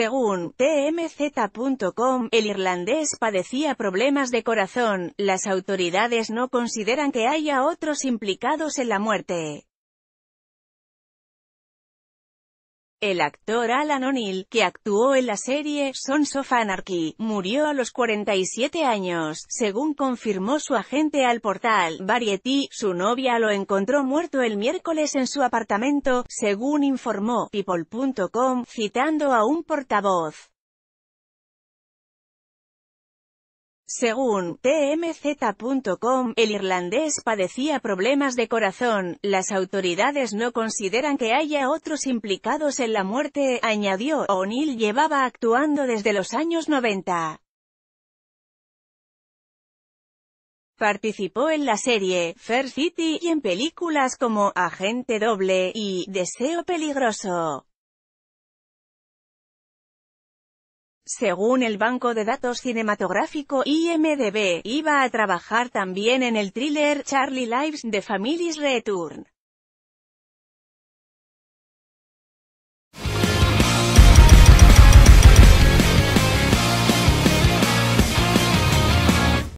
Según tmz.com, el irlandés padecía problemas de corazón. Las autoridades no consideran que haya otros implicados en la muerte. El actor Alan O'Neill, que actuó en la serie Sons of Anarchy, murió a los 47 años, según confirmó su agente al portal Variety. Su novia lo encontró muerto el miércoles en su apartamento, según informó People.com, citando a un portavoz. Según tmz.com, el irlandés padecía problemas de corazón, las autoridades no consideran que haya otros implicados en la muerte, añadió, O'Neill llevaba actuando desde los años 90. Participó en la serie, Fair City y en películas como, Agente Doble, y, Deseo Peligroso. Según el banco de datos cinematográfico IMDb, iba a trabajar también en el thriller Charlie Lives, de Families Return.